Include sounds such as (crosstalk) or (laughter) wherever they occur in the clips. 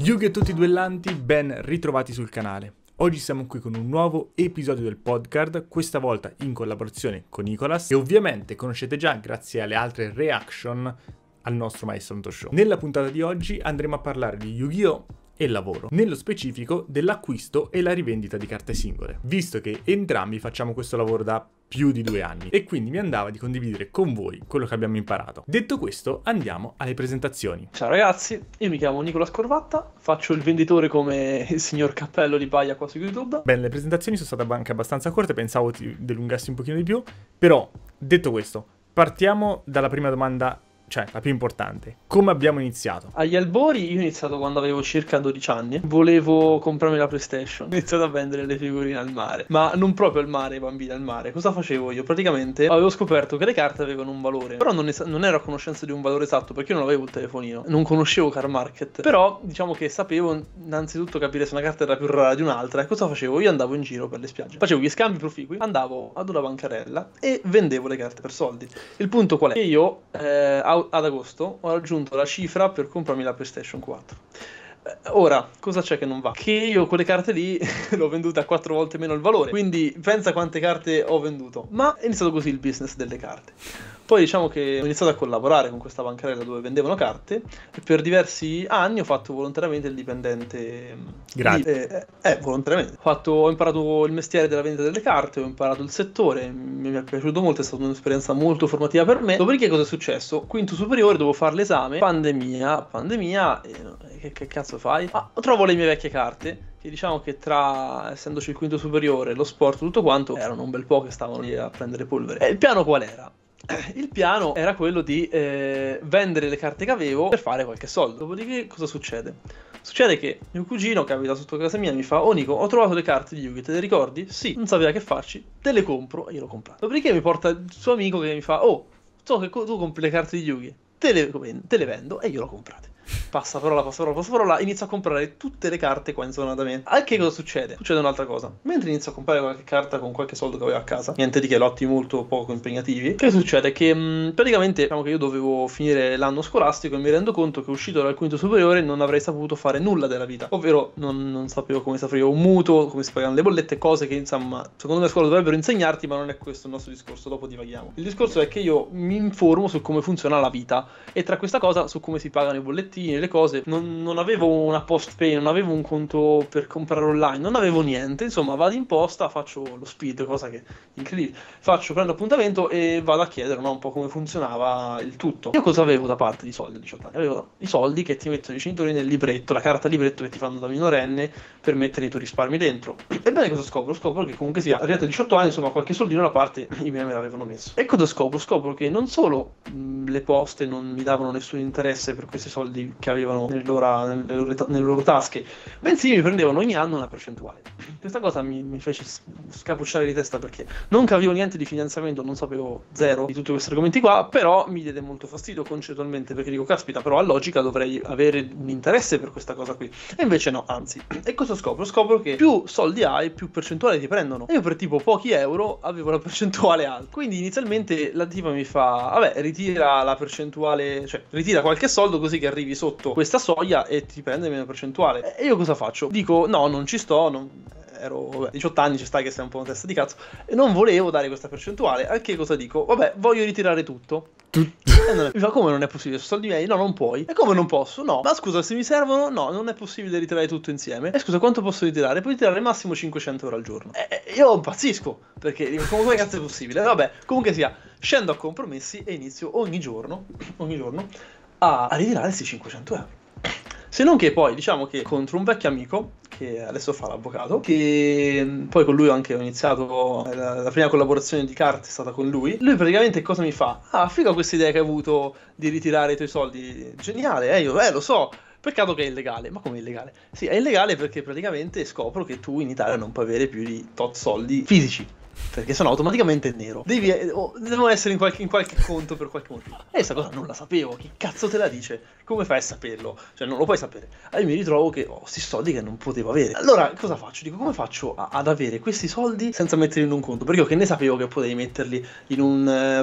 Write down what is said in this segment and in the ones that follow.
Yugi e tutti i duellanti, ben ritrovati sul canale. Oggi siamo qui con un nuovo episodio del podcast, questa volta in collaborazione con Nicolas, e ovviamente conoscete già grazie alle altre reaction al nostro Maestro Show. Nella puntata di oggi andremo a parlare di Yu-Gi-Oh! e lavoro, nello specifico dell'acquisto e la rivendita di carte singole, visto che entrambi facciamo questo lavoro da più di due anni e quindi mi andava di condividere con voi quello che abbiamo imparato. Detto questo andiamo alle presentazioni. Ciao ragazzi, io mi chiamo Nicola Scorvatta, faccio il venditore come il signor Cappello di Baia qua su YouTube. Bene, le presentazioni sono state anche abbastanza corte, pensavo ti dilungassi un pochino di più, però detto questo partiamo dalla prima domanda cioè la più importante. Come abbiamo iniziato? Agli albori io ho iniziato quando avevo circa 12 anni. Volevo comprarmi la PlayStation. Ho iniziato a vendere le figurine al mare. Ma non proprio al mare, i bambini al mare. Cosa facevo io? Praticamente avevo scoperto che le carte avevano un valore. Però non, es- non ero a conoscenza di un valore esatto perché io non avevo il telefonino. Non conoscevo Car Market. Però diciamo che sapevo innanzitutto capire se una carta era più rara di un'altra. E cosa facevo? Io andavo in giro per le spiagge. Facevo gli scambi proficui. Andavo ad una bancarella e vendevo le carte per soldi. Il punto qual è? Che io eh, ad agosto ho raggiunto la cifra per comprarmi la PlayStation 4. Eh, ora, cosa c'è che non va? Che io quelle carte lì (laughs) le ho vendute a 4 volte meno il valore, quindi pensa quante carte ho venduto. Ma è iniziato così il business delle carte poi diciamo che ho iniziato a collaborare con questa bancarella dove vendevano carte e per diversi anni ho fatto volontariamente il dipendente. Grazie. Eh, eh, eh, volontariamente. Ho, fatto, ho, imparato il mestiere della vendita delle carte, ho imparato il settore, mi è piaciuto molto, è stata un'esperienza molto formativa per me. Dopodiché cosa è successo? Quinto superiore, dovevo fare l'esame, pandemia, pandemia, eh, che, che cazzo fai? Ah, trovo le mie vecchie carte che diciamo che tra essendoci il quinto superiore, lo sport, tutto quanto, erano un bel po' che stavano lì a prendere polvere. E il piano qual era? il piano era quello di eh, vendere le carte che avevo per fare qualche soldo. Dopodiché, cosa succede? Succede che mio cugino, che abita sotto casa mia, mi fa: Oh Nico, ho trovato le carte di Yugi, te le ricordi? Sì, non sapeva che farci, te le compro e io l'ho comprato. Dopodiché mi porta il suo amico che mi fa: Oh, so che tu compri le carte di Yugi, te le, te le vendo e io l'ho comprate passaparola, passaparola, passaparola, inizio a comprare tutte le carte qua in zona da me. Al che cosa succede? Succede un'altra cosa. Mentre inizio a comprare qualche carta con qualche soldo che avevo a casa, niente di che, lotti molto poco impegnativi, che succede? Che mh, mm, praticamente, diciamo che io dovevo finire l'anno scolastico e mi rendo conto che uscito dal quinto superiore non avrei saputo fare nulla della vita, ovvero non, non sapevo come si apriva un mutuo, come si pagano le bollette, cose che insomma, secondo me a scuola dovrebbero insegnarti, ma non è questo il nostro discorso, dopo divaghiamo. Il discorso è che io mi informo su come funziona la vita e tra questa cosa su come si pagano i bollettini mattine, le cose, non, non avevo una post pay, non avevo un conto per comprare online, non avevo niente, insomma vado in posta, faccio lo speed, cosa che è incredibile, faccio, prendo appuntamento e vado a chiedere no, un po' come funzionava il tutto. Io cosa avevo da parte di soldi a 18 anni? Avevo i soldi che ti mettono i genitori nel libretto, la carta libretto che ti fanno da minorenne per mettere i tuoi risparmi dentro. Ebbene cosa scopro? Scopro che comunque sia, arrivato a 18 anni, insomma qualche soldino da parte i miei me l'avevano messo. E cosa scopro? Scopro che non solo mh, le poste non mi davano nessun interesse per questi soldi che avevano nelle loro, nelle, loro, nelle loro, tasche, bensì mi prendevano ogni anno una percentuale. Questa cosa mi, mi fece scapucciare di testa perché non capivo niente di finanziamento, non sapevo zero di tutti questi argomenti qua, però mi diede molto fastidio concettualmente perché dico, caspita, però a logica dovrei avere un interesse per questa cosa qui. E invece no, anzi. E cosa scopro? Scopro che più soldi hai, più percentuale ti prendono. io per tipo pochi euro avevo la percentuale alta. Quindi inizialmente la tipa mi fa, vabbè, ritira la percentuale, cioè ritira qualche soldo così che arrivi sotto questa soglia e ti prende meno percentuale. E io cosa faccio? Dico no, non ci sto, non... ero vabbè, 18 anni, ci stai che sei un po' una testa di cazzo, e non volevo dare questa percentuale. Anche cosa dico? Vabbè, voglio ritirare tutto. È... Mi fa come non è possibile, sono soldi miei? No, non puoi. E come non posso? No. Ma scusa, se mi servono? No, non è possibile ritirare tutto insieme. E scusa, quanto posso ritirare? Puoi ritirare massimo 500 euro al giorno. E io impazzisco, perché come, come cazzo è possibile? Vabbè, comunque sia, scendo a compromessi e inizio ogni giorno, (clears throat) ogni giorno, a ritirare questi 500 euro. Se non che poi diciamo che contro un vecchio amico che adesso fa l'avvocato, che mm, poi con lui ho anche iniziato eh, la, la, prima collaborazione di carte è stata con lui. Lui praticamente cosa mi fa? Ah, figa questa idea che hai avuto di ritirare i tuoi soldi. Geniale, eh, io eh, lo so. Peccato che è illegale, ma come è illegale? Sì, è illegale perché praticamente scopro che tu in Italia non puoi avere più di tot soldi fisici perché sennò automaticamente è nero. Devi, oh, devo essere in qualche, in qualche, conto per qualche motivo. E questa cosa non la sapevo. Che cazzo te la dice? Come fai a saperlo? Cioè, non lo puoi sapere. Allora io mi ritrovo che ho questi soldi che non potevo avere. Allora, cosa faccio? Dico, come faccio a, ad avere questi soldi senza metterli in un conto? Perché io che ne sapevo che potevi metterli in un, eh,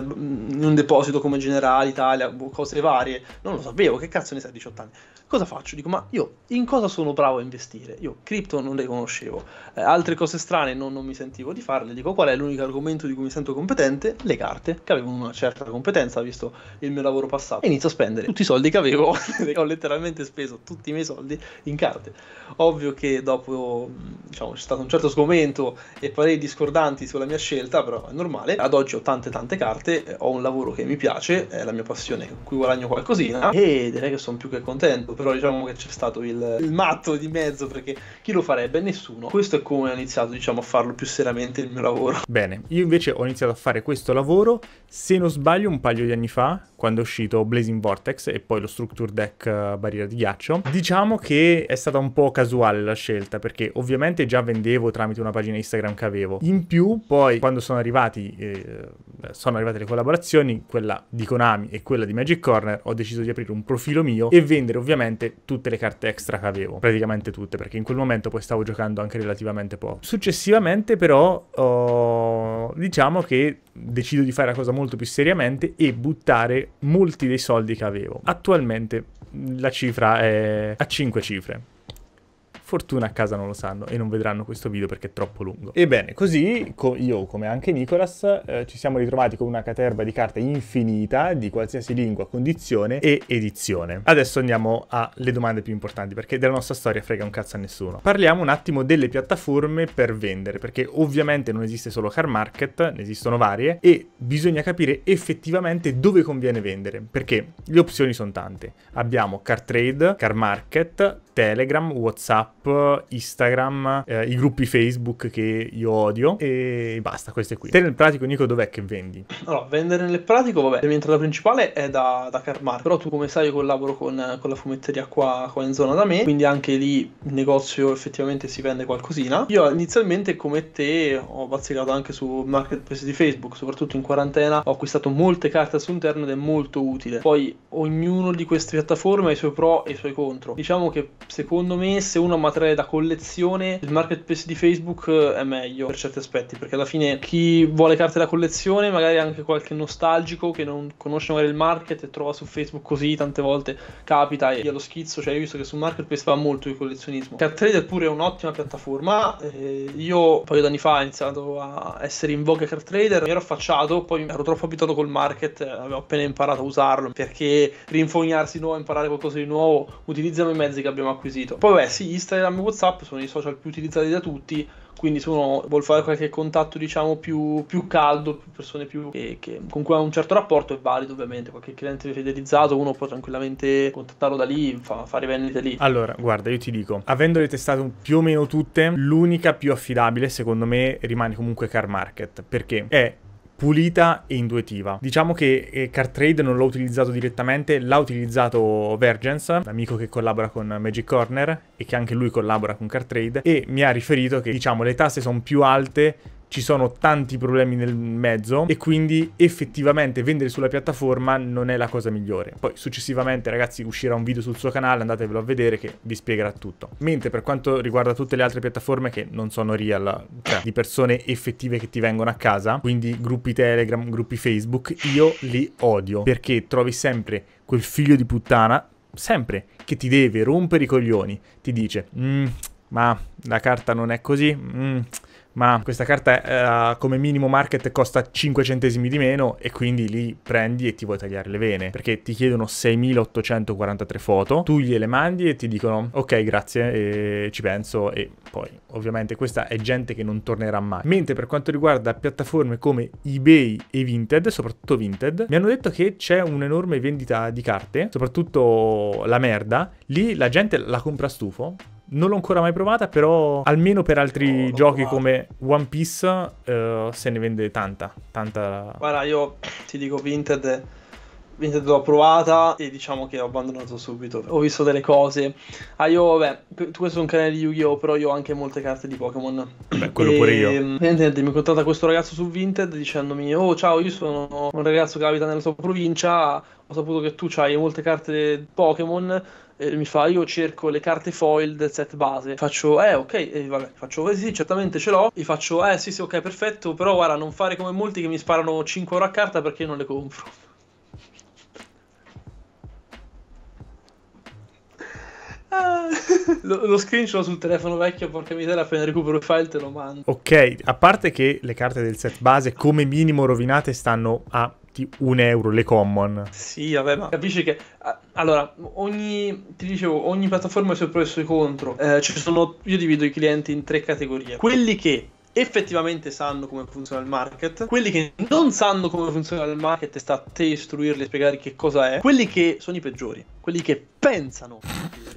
in un deposito come Generale Italia, boh, cose varie. Non lo sapevo. Che cazzo ne sai a 18 anni? cosa faccio? Dico, ma io in cosa sono bravo a investire? Io cripto non le conoscevo, eh, altre cose strane non, non, mi sentivo di farle, dico qual è l'unico argomento di cui mi sento competente? Le carte, che avevo una certa competenza visto il mio lavoro passato. E inizio a spendere tutti i soldi che avevo, (laughs) ho letteralmente speso tutti i miei soldi in carte. Ovvio che dopo mm, diciamo, c'è stato un certo sgomento e pareri discordanti sulla mia scelta, però è normale. Ad oggi ho tante tante carte, eh, ho un lavoro che mi piace, è la mia passione, con cui guadagno qualcosina e direi che sono più che contento però diciamo che c'è stato il, il, matto di mezzo perché chi lo farebbe? Nessuno. Questo è come ho iniziato diciamo a farlo più seriamente il mio lavoro. Bene, io invece ho iniziato a fare questo lavoro, se non sbaglio un paio di anni fa, quando è uscito Blazing Vortex e poi lo Structure Deck eh, Barriera di Ghiaccio. Diciamo che è stata un po' casuale la scelta perché ovviamente già vendevo tramite una pagina Instagram che avevo. In più poi quando sono arrivati... Eh, eh, sono arrivate le collaborazioni, quella di Konami e quella di Magic Corner, ho deciso di aprire un profilo mio e vendere ovviamente tutte le carte extra che avevo, praticamente tutte, perché in quel momento poi stavo giocando anche relativamente poco. Successivamente però oh, diciamo che decido di fare la cosa molto più seriamente e buttare molti dei soldi che avevo. Attualmente mm, la cifra è a 5 cifre fortuna a casa non lo sanno e non vedranno questo video perché è troppo lungo. Ebbene, così co- io come anche Nicolas eh, ci siamo ritrovati con una caterva di carte infinita di qualsiasi lingua, condizione e edizione. Adesso andiamo alle domande più importanti perché della nostra storia frega un cazzo a nessuno. Parliamo un attimo delle piattaforme per vendere perché ovviamente non esiste solo Car Market, ne esistono varie e bisogna capire effettivamente dove conviene vendere perché le opzioni sono tante. Abbiamo Car Trade, Car Market, Telegram, WhatsApp, Instagram, eh, i gruppi Facebook che io odio e basta, queste qui. Te nel pratico, Nico, dov'è che vendi? Allora, vendere nel pratico, vabbè, la mia entrata principale è da, da Carmark, però tu come sai io collaboro con, con la fumetteria qua, qua, in zona da me, quindi anche lì il negozio effettivamente si vende qualcosina. Io inizialmente come te ho bazzicato anche su marketplace di Facebook, soprattutto in quarantena ho acquistato molte carte su internet ed è molto utile. Poi ognuno di queste piattaforme ha i suoi pro e i suoi contro. Diciamo che secondo me se uno ha materiale da collezione il marketplace di Facebook eh, è meglio per certi aspetti perché alla fine chi vuole carte da collezione magari anche qualche nostalgico che non conosce magari il market e trova su Facebook così tante volte capita e via lo schizzo cioè io visto che su marketplace va molto di collezionismo Cat Trader pure è un'ottima piattaforma eh, io un paio d'anni fa ho iniziato a essere in voga Cat Trader mi ero affacciato poi ero troppo abituato col market eh, avevo appena imparato a usarlo perché rinfognarsi di nuovo imparare qualcosa di nuovo utilizziamo i mezzi che abbiamo acquisito. Poi beh, sì, Instagram e WhatsApp sono i social più utilizzati da tutti, quindi se uno vuol fare qualche contatto diciamo più, più caldo, più persone più, che, che, con cui ha un certo rapporto è valido ovviamente, qualche cliente fidelizzato uno può tranquillamente contattarlo da lì, fa, fare vendite lì. Allora guarda io ti dico, avendole testate più o meno tutte, l'unica più affidabile secondo me rimane comunque Car Market perché è pulita e intuitiva. Diciamo che eh, Cartrade non l'ho utilizzato direttamente, l'ha utilizzato Vergence, l'amico che collabora con Magic Corner e che anche lui collabora con Cartrade e mi ha riferito che diciamo le tasse sono più alte ci sono tanti problemi nel mezzo e quindi effettivamente vendere sulla piattaforma non è la cosa migliore. Poi successivamente ragazzi uscirà un video sul suo canale, andatevelo a vedere che vi spiegherà tutto. Mentre per quanto riguarda tutte le altre piattaforme che non sono real, cioè di persone effettive che ti vengono a casa, quindi gruppi Telegram, gruppi Facebook, io li odio perché trovi sempre quel figlio di puttana sempre che ti deve rompere i coglioni, ti dice... Mm, ma la carta non è così, mm, ma questa carta eh, come minimo market costa 5 centesimi di meno e quindi lì prendi e ti vuoi tagliare le vene, perché ti chiedono 6843 foto, tu gliele mandi e ti dicono ok grazie ci penso e poi ovviamente questa è gente che non tornerà mai. Mentre per quanto riguarda piattaforme come eBay e Vinted, soprattutto Vinted, mi hanno detto che c'è un'enorme vendita di carte, soprattutto la merda, lì la gente la compra stufo non l'ho ancora mai provata, però almeno per altri no, giochi provato. come One Piece eh, se ne vende tanta, tanta. Guarda, io ti dico Vinted Vinted l'ho provata e diciamo che ho abbandonato subito. Ho visto delle cose. Ah, io, vabbè, tu questo è un canale di Yu-Gi-Oh! Però io ho anche molte carte di Pokémon. Beh, quello e, pure io. Ehm, niente, mi contatta questo ragazzo su Vinted dicendomi: Oh, ciao, io sono un ragazzo che abita nella sua provincia. Ho saputo che tu hai molte carte Pokémon eh, mi fa io cerco le carte foil del set base faccio eh ok e eh, vabbè faccio eh sì certamente ce l'ho e faccio eh sì sì ok perfetto però guarda non fare come molti che mi sparano 5 euro a carta perché io non le compro ah. lo, lo screenshot sul telefono vecchio, porca miseria, appena recupero il file te lo mando. Ok, a parte che le carte del set base come minimo rovinate stanno a metti un euro le common. Sì, vabbè, ma capisci che... Allora, ogni, ti dicevo, ogni piattaforma ha i suoi pro e i suoi contro. Eh, sono, io divido i clienti in tre categorie. Quelli che effettivamente sanno come funziona il market, quelli che non sanno come funziona il market e sta a te istruirli e spiegare che cosa è, quelli che sono i peggiori, quelli che pensano di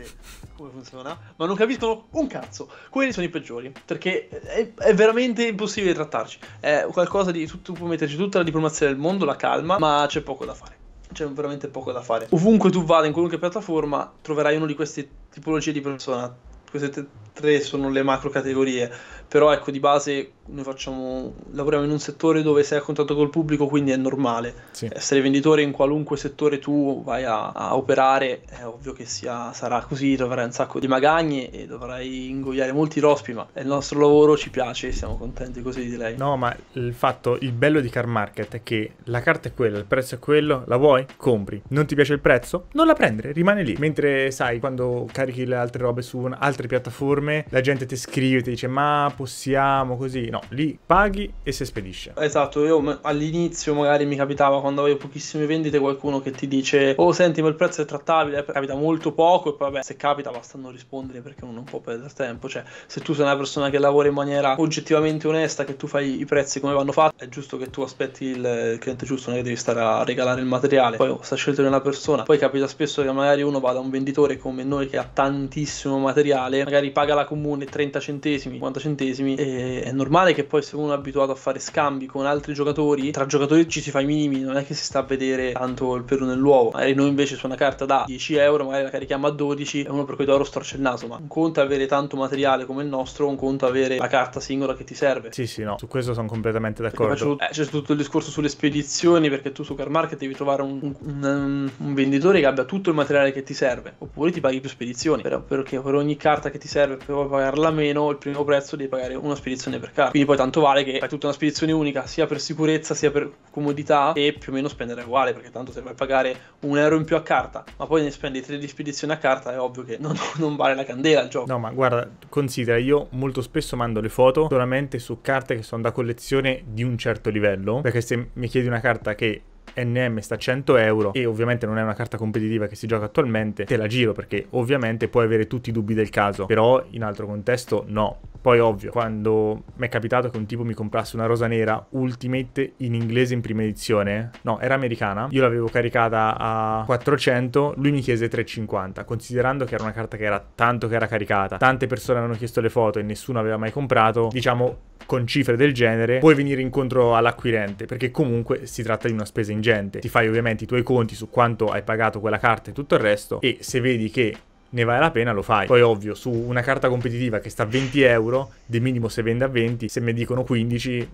come funziona, ma non capiscono un cazzo. Quelli sono i peggiori, perché è, è veramente impossibile trattarci. È qualcosa di... Tu, puoi metterci tutta la diplomazia del mondo, la calma, ma c'è poco da fare c'è veramente poco da fare. Ovunque tu vada, in qualunque piattaforma, troverai uno di queste tipologie di persona. Queste tre sono le macro categorie però ecco di base noi facciamo, lavoriamo in un settore dove sei a contatto col pubblico, quindi è normale. Sì. Essere venditore in qualunque settore tu vai a, a operare, è ovvio che sia, sarà così, dovrai un sacco di magagne e dovrai ingoiare molti rospi, ma è il nostro lavoro, ci piace, siamo contenti così di lei. No, ma il fatto, il bello di Car Market è che la carta è quella, il prezzo è quello, la vuoi? Compri. Non ti piace il prezzo? Non la prendere, rimane lì. Mentre sai, quando carichi le altre robe su altre piattaforme, la gente ti scrive, ti dice ma possiamo, così. No, lì paghi e si spedisce. Esatto, io all'inizio magari mi capitava quando avevo pochissime vendite qualcuno che ti dice "Oh, senti, ma il prezzo è trattabile", eh, capita molto poco e poi vabbè, se capita basta non rispondere perché uno non può perdere tempo, cioè se tu sei una persona che lavora in maniera oggettivamente onesta, che tu fai i prezzi come vanno fatti, è giusto che tu aspetti il cliente giusto, non è che devi stare a regalare il materiale. Poi oh, sta scelto di una persona. Poi capita spesso che magari uno vada a un venditore come noi che ha tantissimo materiale, magari paga la comune 30 centesimi, 50 centesimi centesimi. E è normale che poi se uno è abituato a fare scambi con altri giocatori, tra giocatori ci si fa i minimi, non è che si sta a vedere tanto il pelo nell'uovo. Magari noi invece su una carta da 10 euro, magari la carichiamo a 12, e uno per cui d'oro storce il naso, ma un conto è avere tanto materiale come il nostro, un conto è avere la carta singola che ti serve. Sì, sì, no, su questo sono completamente d'accordo. Faccio, eh, c'è tutto il discorso sulle spedizioni, perché tu su Car Market devi trovare un, un, un, um, un, venditore che abbia tutto il materiale che ti serve, oppure ti paghi più spedizioni, però perché per ogni carta che ti serve per pagarla meno, il primo prezzo devi pagare pagare una spedizione per carta. Quindi poi tanto vale che fai tutta una spedizione unica, sia per sicurezza, sia per comodità, e più o meno spendere uguale, perché tanto se vai a pagare un euro in più a carta, ma poi ne spendi tre di spedizione a carta, è ovvio che non, (laughs) non vale la candela il gioco. No, ma guarda, considera, io molto spesso mando le foto solamente su carte che sono da collezione di un certo livello, perché se mi chiedi una carta che NM sta a 100 euro e ovviamente non è una carta competitiva che si gioca attualmente, te la giro perché ovviamente puoi avere tutti i dubbi del caso, però in altro contesto no. Poi ovvio, quando mi è capitato che un tipo mi comprasse una rosa nera Ultimate in inglese in prima edizione, no, era americana, io l'avevo caricata a 400, lui mi chiese 350, considerando che era una carta che era tanto che era caricata, tante persone avevano chiesto le foto e nessuno aveva mai comprato, diciamo con cifre del genere puoi venire incontro all'acquirente perché comunque si tratta di una spesa in ingente gente, ti fai ovviamente i tuoi conti su quanto hai pagato quella carta e tutto il resto e se vedi che ne vale la pena lo fai. Poi ovvio, su una carta competitiva che sta a 20 euro, di minimo se vende a 20, se mi dicono 15,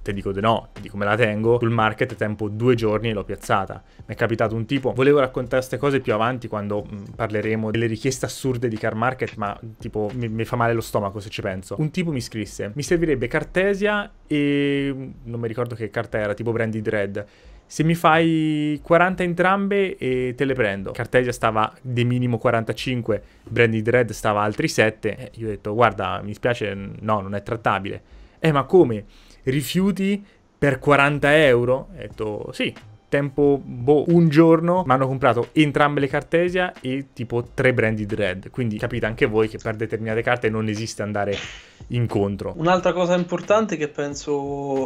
te dico di no, ti dico me la tengo, sul market tempo due giorni e l'ho piazzata. Mi è capitato un tipo, volevo raccontare queste cose più avanti quando mh, mm, parleremo delle richieste assurde di car market, ma tipo mi, mi, fa male lo stomaco se ci penso. Un tipo mi scrisse, mi servirebbe Cartesia e mm, non mi ricordo che carta era, tipo Brandy Dread se mi fai 40 entrambe e eh, te le prendo. Cartesia stava di minimo 45, Branded Red stava altri 7. Eh, io ho detto guarda, mi spiace, no, non è trattabile. Eh, ma come? Rifiuti per 40 euro? Ho detto sì, tempo boh, un giorno mi hanno comprato entrambe le Cartesia e tipo tre Branded Red. Quindi capite anche voi che per determinate carte non esiste andare incontro. Un'altra cosa importante che penso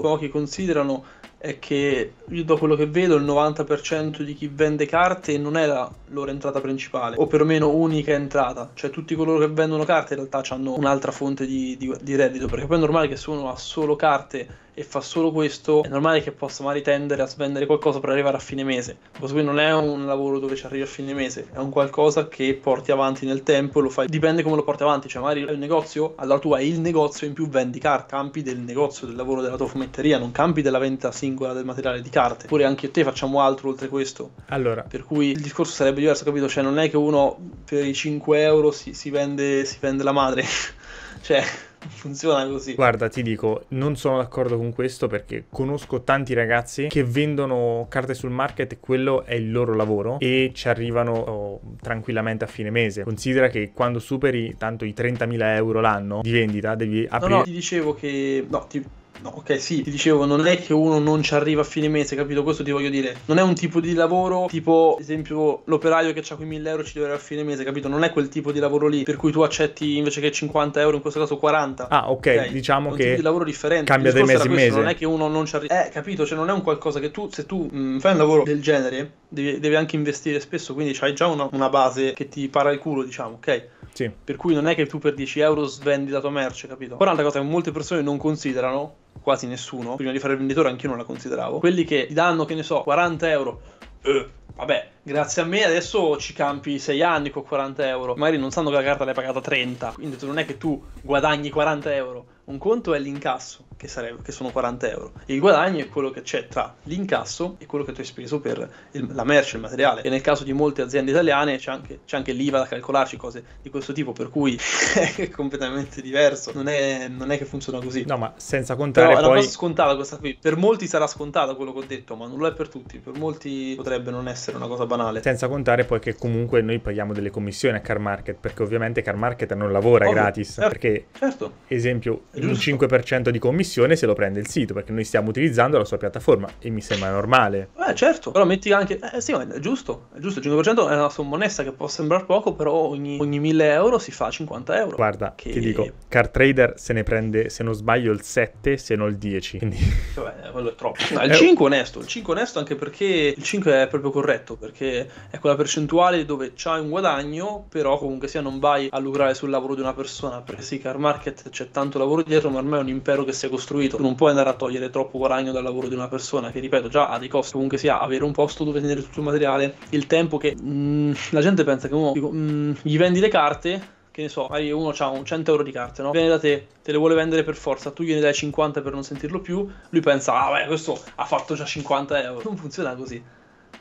pochi considerano è che io da quello che vedo il 90% di chi vende carte non è la loro entrata principale o perlomeno unica entrata cioè tutti coloro che vendono carte in realtà hanno un'altra fonte di, di, di reddito perché poi è normale che se uno ha solo carte e fa solo questo, è normale che possa magari tendere a spendere qualcosa per arrivare a fine mese. Così non è un lavoro dove ci arrivi a fine mese, è un qualcosa che porti avanti nel tempo e lo fai. Dipende come lo porti avanti, cioè magari il negozio, allora tu hai il negozio in più vendi carte, campi del negozio, del lavoro della tua fumetteria, non campi della vendita singola del materiale di carte. Pure anche io te facciamo altro oltre questo. Allora. Per cui il discorso sarebbe diverso, capito? Cioè non è che uno per i 5 euro si, si, vende, si vende la madre. (laughs) cioè funziona così. Guarda, ti dico, non sono d'accordo con questo perché conosco tanti ragazzi che vendono carte sul market e quello è il loro lavoro e ci arrivano oh, tranquillamente a fine mese. Considera che quando superi tanto i 30.000 euro l'anno di vendita devi aprire... No, no, ti dicevo che... No, ti No, ok, sì, ti dicevo, non è che uno non ci arriva a fine mese, capito? Questo ti voglio dire. Non è un tipo di lavoro tipo, ad esempio, l'operaio che ha quei 1000 euro ci deve arrivare a fine mese, capito? Non è quel tipo di lavoro lì per cui tu accetti invece che 50 euro, in questo caso 40. Ah, ok, okay? diciamo un che... Tipo di lavoro differente. Cambia dai mesi in mese. Non è che uno non ci arriva... Eh, capito? Cioè, non è un qualcosa che tu, se tu mh, mm, fai un lavoro del genere devi, devi anche investire spesso, quindi hai già una, una, base che ti para il culo, diciamo, ok? Sì. Per cui non è che tu per 10 euro svendi la tua merce, capito? Poi un'altra cosa che molte persone non considerano, quasi nessuno, prima di fare il venditore anch'io non la consideravo, quelli che ti danno, che ne so, 40 euro, eh, vabbè, grazie a me adesso ci campi 6 anni con 40 euro. Magari non sanno che la carta l'hai pagata 30, quindi non è che tu guadagni 40 euro. Un conto è l'incasso, che, sarebbe, che sono 40 euro. Il guadagno è quello che c'è tra l'incasso e quello che tu hai speso per il, la merce, il materiale. E nel caso di molte aziende italiane c'è anche, c'è anche l'IVA da calcolarci, cose di questo tipo, per cui (laughs) è completamente diverso. Non è, non è che funziona così. No, ma senza contare Però poi... è una cosa scontata questa qui. Per molti sarà scontata quello che ho detto, ma non lo è per tutti. Per molti potrebbe non essere una cosa banale. Senza contare poi che comunque noi paghiamo delle commissioni a Car Market, perché ovviamente Car Market non lavora Ovvio. gratis. Certo. Perché, certo. esempio, un 5% di commissione commissione se lo prende il sito, perché noi stiamo utilizzando la sua piattaforma e mi sembra normale. Eh certo, però metti anche... Eh sì, è giusto, è giusto, il 5% è una somma onesta che può sembrare poco, però ogni, ogni 1000 euro si fa 50 euro. Guarda, che... ti dico, Car Trader se ne prende, se non sbaglio, il 7, se non il 10. Quindi... (laughs) Vabbè, eh, quello è troppo. (laughs) No, il eh... 5 onesto, il 5 onesto anche perché il 5 è proprio corretto, perché è quella percentuale dove c'hai un guadagno, però comunque sia non vai a lucrare sul lavoro di una persona, perché sì, car market c'è tanto lavoro dietro, ma ormai è un impero che si secondo costruito, non puoi andare a togliere troppo guadagno dal lavoro di una persona che, ripeto, già ha dei costi comunque sia avere un posto dove tenere tutto il materiale, il tempo che mh, mm, la gente pensa che uno dico, mh, mm, gli vendi le carte che ne so, magari uno ha un 100 euro di carte, no? Viene da te, te le vuole vendere per forza, tu gliene dai 50 per non sentirlo più, lui pensa, ah beh, questo ha fatto già 50 euro. Non funziona così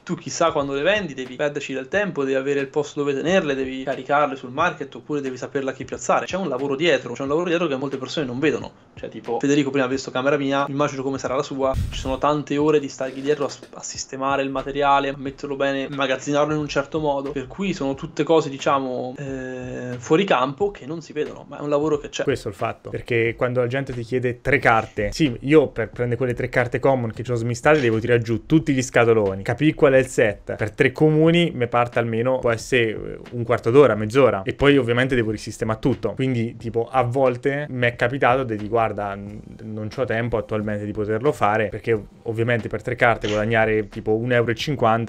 tu chissà quando le vendi, devi perderci del tempo, devi avere il posto dove tenerle, devi caricarle sul market oppure devi saperla a chi piazzare. C'è un lavoro dietro, c'è un lavoro dietro che molte persone non vedono. Cioè, tipo, Federico prima ha visto camera mia, immagino come sarà la sua. Ci sono tante ore di stargli dietro a, a sistemare il materiale, a metterlo bene, immagazzinarlo in un certo modo. Per cui sono tutte cose, diciamo, eh, fuori campo che non si vedono, ma è un lavoro che c'è. Questo è il fatto, perché quando la gente ti chiede tre carte, sì, io per prendere quelle tre carte common che ci sono smistate, devo tirare giù tutti gli scatoloni, capire qual qual è il set. Per tre comuni mi parte almeno può essere eh, un quarto d'ora, mezz'ora. E poi ovviamente devo risistemare tutto. Quindi tipo a volte mi è capitato di dire guarda non ho tempo attualmente di poterlo fare perché ovviamente per tre carte guadagnare tipo 1,50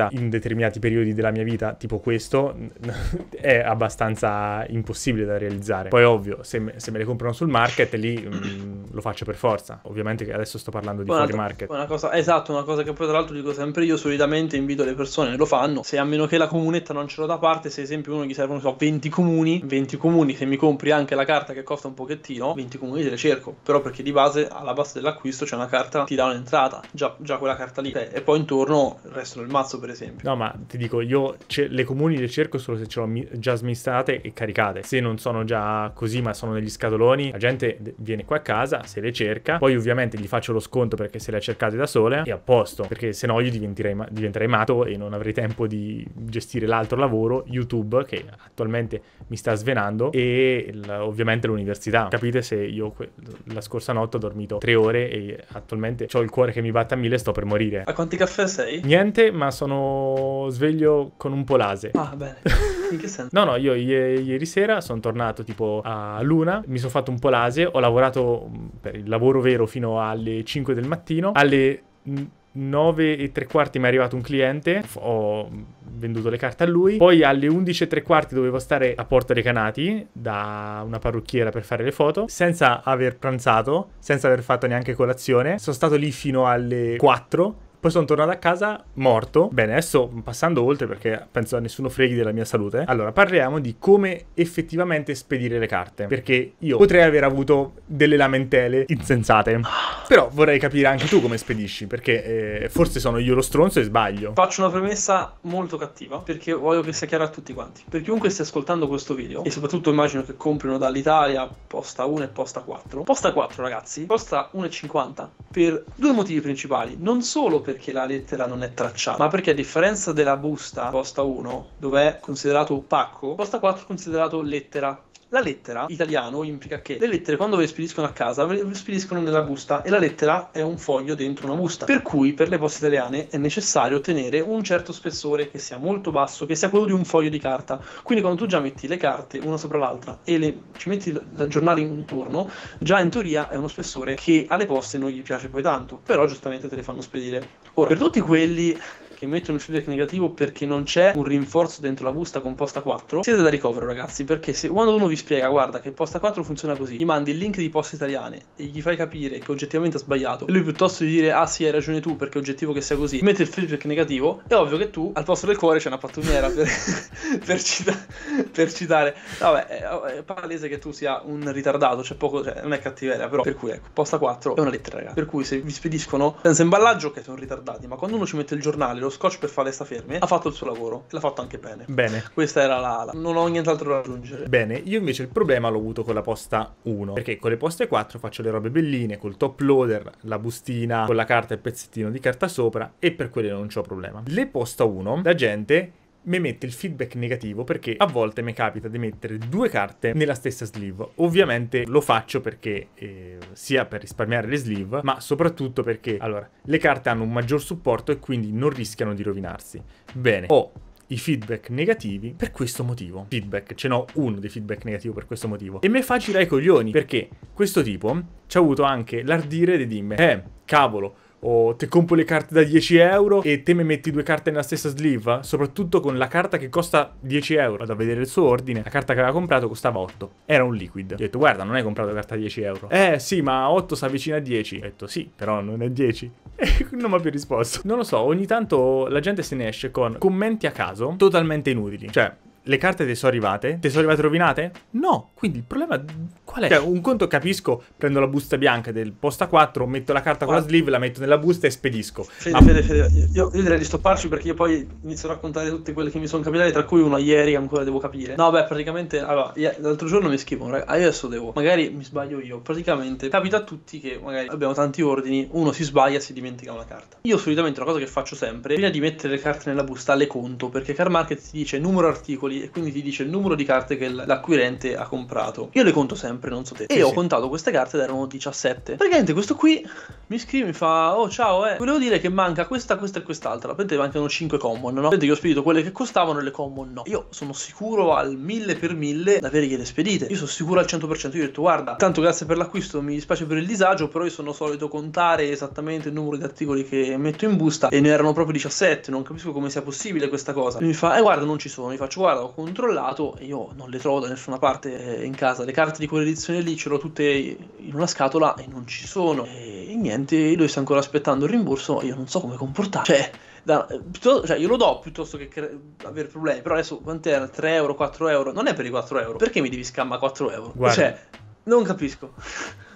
euro in determinati periodi della mia vita tipo questo (laughs) è abbastanza impossibile da realizzare. Poi ovvio se me, se me le comprano sul market lì mm, lo faccio per forza. Ovviamente che adesso sto parlando di fuori market. Una cosa, esatto, una cosa che poi tra l'altro dico sempre io solitamente invito capito le persone lo fanno se a meno che la comunetta non ce l'ho da parte se ad esempio uno gli servono so, 20 comuni 20 comuni se mi compri anche la carta che costa un pochettino 20 comuni te le cerco però perché di base alla base dell'acquisto c'è una carta ti dà un'entrata già, già quella carta lì eh, e poi intorno il resto del mazzo per esempio no ma ti dico io ce- le comuni le cerco solo se ce l'ho mi- già smistate e caricate se non sono già così ma sono negli scatoloni la gente viene qua a casa se le cerca poi ovviamente gli faccio lo sconto perché se le ha cercate da sole è a posto perché se no io diventerei, ma- diventerei matto fortunato e non avrei tempo di gestire l'altro lavoro, YouTube, che attualmente mi sta svenando, e la, ovviamente l'università. Capite se io que- la scorsa notte ho dormito tre ore e attualmente ho il cuore che mi batte a mille e sto per morire. A quanti caffè sei? Niente, ma sono sveglio con un po' lase. Ah, bene. (laughs) In che senso? no, no, io i- ieri sera sono tornato tipo a luna, mi sono fatto un po' lase, ho lavorato mm, per il lavoro vero fino alle 5 del mattino, alle mm, 9 e tre quarti mi è arrivato un cliente, ho venduto le carte a lui, poi alle 11 e tre quarti dovevo stare a Porta dei Canati da una parrucchiera per fare le foto, senza aver pranzato, senza aver fatto neanche colazione, sono stato lì fino alle 4 poi sono tornato a casa morto. Bene, adesso passando oltre perché penso a nessuno freghi della mia salute. Allora, parliamo di come effettivamente spedire le carte. Perché io potrei aver avuto delle lamentele insensate. Ah. Però vorrei capire anche tu come spedisci. Perché eh, forse sono io lo stronzo e sbaglio. Faccio una premessa molto cattiva. Perché voglio che sia chiara a tutti quanti. Per chiunque stia ascoltando questo video, e soprattutto immagino che comprino dall'Italia posta 1 e posta 4. Posta 4, ragazzi, costa 1,50 per due motivi principali. Non solo per perché la lettera non è tracciata, ma perché a differenza della busta, posta 1, dove è considerato opacco, posta 4 è considerato lettera la lettera italiano implica che le lettere quando ve le spediscono a casa ve le spediscono nella busta e la lettera è un foglio dentro una busta. Per cui per le poste italiane è necessario ottenere un certo spessore che sia molto basso, che sia quello di un foglio di carta. Quindi quando tu già metti le carte una sopra l'altra e le, ci metti il giornale intorno, già in teoria è uno spessore che alle poste non gli piace poi tanto, però giustamente te le fanno spedire. Ora, per tutti quelli che mettono il feedback negativo perché non c'è un rinforzo dentro la busta con posta 4, siete da ricovero ragazzi, perché se quando uno vi spiega guarda che posta 4 funziona così, gli mandi il link di poste italiane e gli fai capire che oggettivamente ha sbagliato, e lui piuttosto di dire ah sì hai ragione tu perché è oggettivo che sia così, mette il feedback negativo, è ovvio che tu al posto del cuore c'è una pattumiera per, (laughs) per, cita- per citare, vabbè è palese che tu sia un ritardato, c'è cioè poco, cioè, non è cattiveria però, per cui ecco, posta 4 è una lettera ragazzi, per cui se vi spediscono senza imballaggio che sono ritardati, ma quando uno ci mette il giornale, lo scotch per fare sta ferme, ha fatto il suo lavoro e l'ha fatto anche bene. Bene. Questa era la, la. Non ho nient'altro da aggiungere. Bene, io invece il problema l'ho avuto con la posta 1, perché con le poste 4 faccio le robe belline, col top loader, la bustina, con la carta e il pezzettino di carta sopra e per quelle non ho problema. Le posta 1, la gente mi mette il feedback negativo perché a volte mi capita di mettere due carte nella stessa sleeve. Ovviamente lo faccio perché eh, sia per risparmiare le sleeve, ma soprattutto perché allora, le carte hanno un maggior supporto e quindi non rischiano di rovinarsi. Bene, ho i feedback negativi per questo motivo. Feedback, ce n'ho uno di feedback negativo per questo motivo. E mi fa girare i coglioni perché questo tipo ci ha avuto anche l'ardire di dirmi, eh, cavolo, o te compro le carte da 10 euro e te mi metti due carte nella stessa sleeve, soprattutto con la carta che costa 10 euro, vado a vedere il suo ordine, la carta che aveva comprato costava 8, era un liquid. Gli ho detto guarda non hai comprato carta a 10 euro. Eh sì ma 8 si avvicina a 10. Ho detto sì però non è 10. (laughs) E non mi ha più risposto. Non lo so, ogni tanto la gente se ne esce con commenti a caso totalmente inutili. Cioè, le carte ti sono arrivate? Ti sono arrivate rovinate? No, quindi il problema qual è? Cioè, un conto capisco, prendo la busta bianca del posta 4, metto la carta con la sleeve, la metto nella busta e spedisco. Fede, ah. Fede, Fede, io, io, direi di stopparci perché io poi inizio a raccontare tutte quelle che mi sono capitate, tra cui una ieri ancora devo capire. No, beh, praticamente, allora, l'altro giorno mi scrivono, ragazzi, adesso devo, magari mi sbaglio io, praticamente capita a tutti che magari abbiamo tanti ordini, uno si sbaglia e si dimentica una carta. Io solitamente una cosa che faccio sempre, prima di mettere le carte nella busta, le conto, perché Car Market ti dice numero articoli, singoli e quindi ti dice il numero di carte che l'acquirente ha comprato. Io le conto sempre, non so te. Sì, e ho contato queste carte ed erano 17. Praticamente questo qui mi scrive, mi fa, oh ciao, eh, volevo dire che manca questa, questa e quest'altra. Praticamente mancano 5 common, no? Vedete, io ho spedito quelle che costavano e le common no. Io sono sicuro al 1000 per 1000 di avere gliele spedite. Io sono sicuro al 100%. Io ho detto, guarda, tanto grazie per l'acquisto, mi dispiace per il disagio, però io sono solito contare esattamente il numero di articoli che metto in busta e ne erano proprio 17. Non capisco come sia possibile questa cosa. E mi fa, eh guarda, non ci sono. Mi faccio, guarda, ho controllato e io non le trovo da nessuna parte eh, in casa. Le carte di quell'edizione lì ce l'ho tutte in una scatola e non ci sono. E niente, lui sta ancora aspettando il rimborso e io non so come comportarmi. Cioè, da, eh, cioè, io lo do piuttosto che cre- avere problemi. Però adesso quant'era? 3 euro, 4 euro? Non è per i 4 euro. Perché mi devi scamma 4 euro? Guarda. Cioè, non capisco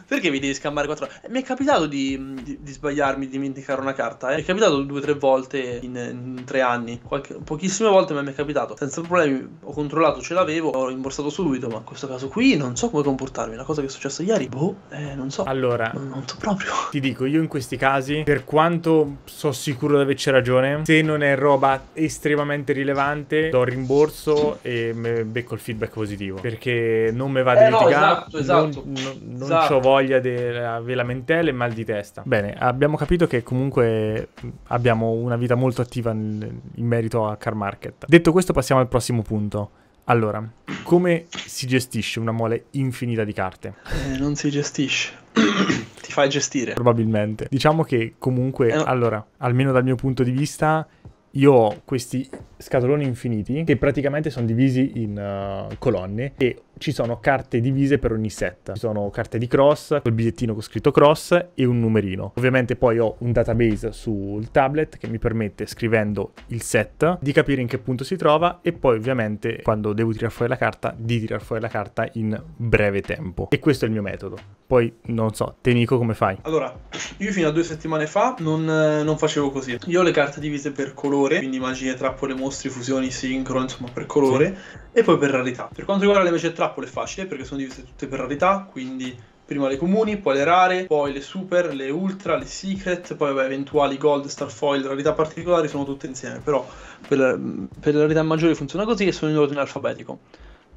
perché mi devi scambiare 4 eh, Mi è capitato di, di, di sbagliarmi, di dimenticare una carta, eh. mi è capitato due o tre volte in, in tre anni, Qualche, pochissime volte ma mi è capitato, senza problemi, ho controllato, ce l'avevo, ho rimborsato subito, ma in questo caso qui non so come comportarmi, una cosa che è successa ieri, boh, eh, non so. Allora, non, non so proprio. (laughs) Ti dico, io in questi casi, per quanto so sicuro di averci ragione, se non è roba estremamente rilevante, do rimborso e becco il feedback positivo, perché non mi va eh di litigare, esatto, esatto, non, non esatto. ho voglia voglia, de- lamentele e mal di testa. Bene, abbiamo capito che comunque abbiamo una vita molto attiva in, in merito a car market. Detto questo passiamo al prossimo punto. Allora, come si gestisce una mole infinita di carte? Eh, non si gestisce. (coughs) Ti fai gestire. Probabilmente. Diciamo che comunque, eh, no. allora, almeno dal mio punto di vista, io ho questi scatoloni infiniti che praticamente sono divisi in uh, colonne e ci sono carte divise per ogni set. Ci sono carte di cross, col bigliettino con scritto cross e un numerino. Ovviamente poi ho un database sul tablet che mi permette, scrivendo il set, di capire in che punto si trova e poi ovviamente quando devo tirare fuori la carta, di tirare fuori la carta in breve tempo. E questo è il mio metodo. Poi, non so, te Nico come fai? Allora, (clears throat) io fino a due settimane fa non, eh, non facevo così. Io ho le carte divise per colore, quindi immagini trappole, mostri, fusioni, sincro, insomma per colore, sì. e poi per rarità. Per quanto riguarda le invece trappole, Apple è facile perché sono divise tutte per rarità, quindi prima le comuni, poi le rare, poi le super, le ultra, le secret, poi vabbè, eventuali gold, star foil, rarità particolari sono tutte insieme, però per, per le rarità maggiori funziona così e sono in ordine alfabetico.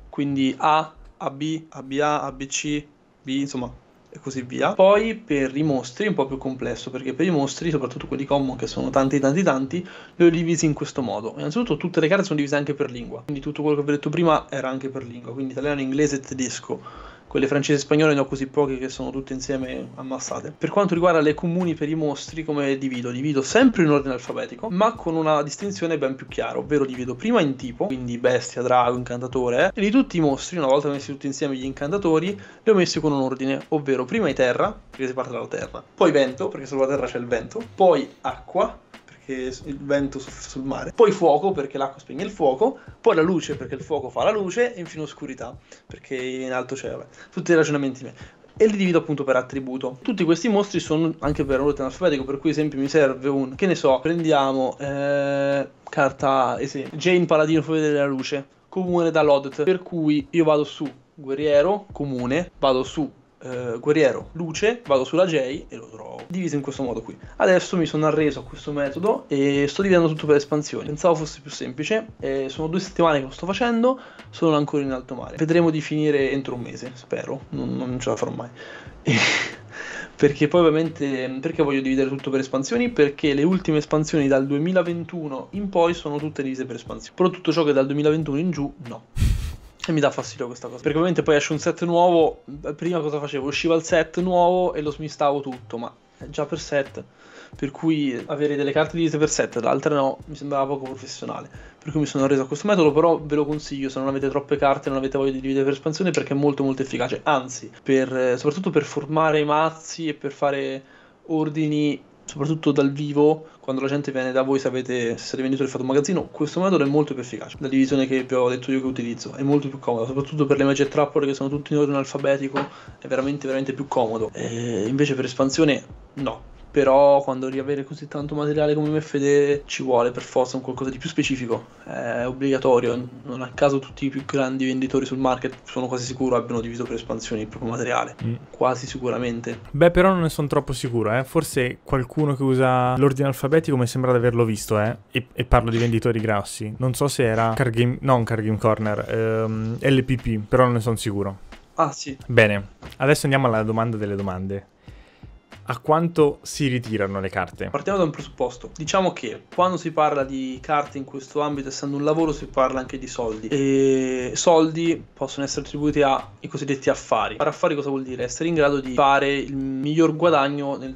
Quindi A, AB, ABA, ABC, B, insomma e così via. Poi per i mostri è un po' più complesso perché per i mostri, soprattutto quelli common che sono tanti tanti tanti, li ho divisi in questo modo. Innanzitutto tutte le carte sono divise anche per lingua, quindi tutto quello che vi ho detto prima era anche per lingua, quindi italiano, inglese e tedesco quelle francesi e spagnole ne ho così poche che sono tutte insieme ammassate. Per quanto riguarda le comuni per i mostri, come divido? Divido sempre in ordine alfabetico, ma con una distinzione ben più chiara, ovvero divido prima in tipo, quindi bestia, drago, incantatore, e eh, di tutti i mostri, una volta messi tutti insieme gli incantatori, li ho messi con un ordine, ovvero prima i terra, perché si parte dalla terra, poi vento, perché sulla terra c'è il vento, poi acqua, perché il vento soffia sul mare, poi fuoco perché l'acqua spegne il fuoco, poi la luce perché il fuoco fa la luce e infine oscurità perché in alto c'è, vabbè, tutti i ragionamenti miei e li divido appunto per attributo. Tutti questi mostri sono anche per ordine alfabetico, per cui esempio mi serve un, che ne so, prendiamo eh, carta esempio, Jane Paladino Fuori della Luce, comune da Lodot, per cui io vado su guerriero, comune, vado su eh, guerriero luce, vado sulla J e lo trovo. Diviso in questo modo qui. Adesso mi sono arreso a questo metodo e sto dividendo tutto per espansioni. Pensavo fosse più semplice. Eh, sono due settimane che lo sto facendo, sono ancora in alto mare. Vedremo di finire entro un mese, spero. Non, non ce la farò mai. (laughs) perché poi ovviamente perché voglio dividere tutto per espansioni perché le ultime espansioni dal 2021 in poi sono tutte divise per espansioni però tutto ciò che dal 2021 in giù no e mi dà fastidio questa cosa. Perché ovviamente poi esce un set nuovo. Prima cosa facevo? Usciva il set nuovo e lo smistavo tutto, ma è già per set. Per cui avere delle carte divise per set, l'altra no, mi sembrava poco professionale. Per cui mi sono reso a questo metodo, però ve lo consiglio se non avete troppe carte, non avete voglia di dividere per espansione perché è molto molto efficace. Anzi, per, eh, soprattutto per formare i mazzi e per fare ordini, soprattutto dal vivo, quando la gente viene da voi sapete se avete venduto il fatto un magazzino, questo metodo è molto più efficace. La divisione che vi ho detto io che utilizzo è molto più comoda, soprattutto per le magie trappole che sono tutte in ordine alfabetico, è veramente veramente più comodo. E invece per espansione no, però quando riavere così tanto materiale come MFD ci vuole per forza un qualcosa di più specifico, è obbligatorio, non a caso tutti i più grandi venditori sul market sono quasi sicuro abbiano diviso per espansioni il proprio materiale, mm. quasi sicuramente. Beh però non ne sono troppo sicuro, eh. forse qualcuno che usa l'ordine alfabetico mi sembra di averlo visto, eh. e, e, parlo di venditori grassi, non so se era Car Game, non Car Game Corner, ehm, LPP, però non ne sono sicuro. Ah sì. Bene, adesso andiamo alla domanda delle domande a quanto si ritirano le carte? Partiamo da un presupposto. Diciamo che quando si parla di carte in questo ambito, essendo un lavoro, si parla anche di soldi. E soldi possono essere attribuiti ai cosiddetti affari. Fare affari cosa vuol dire? Essere in grado di fare il miglior guadagno nel,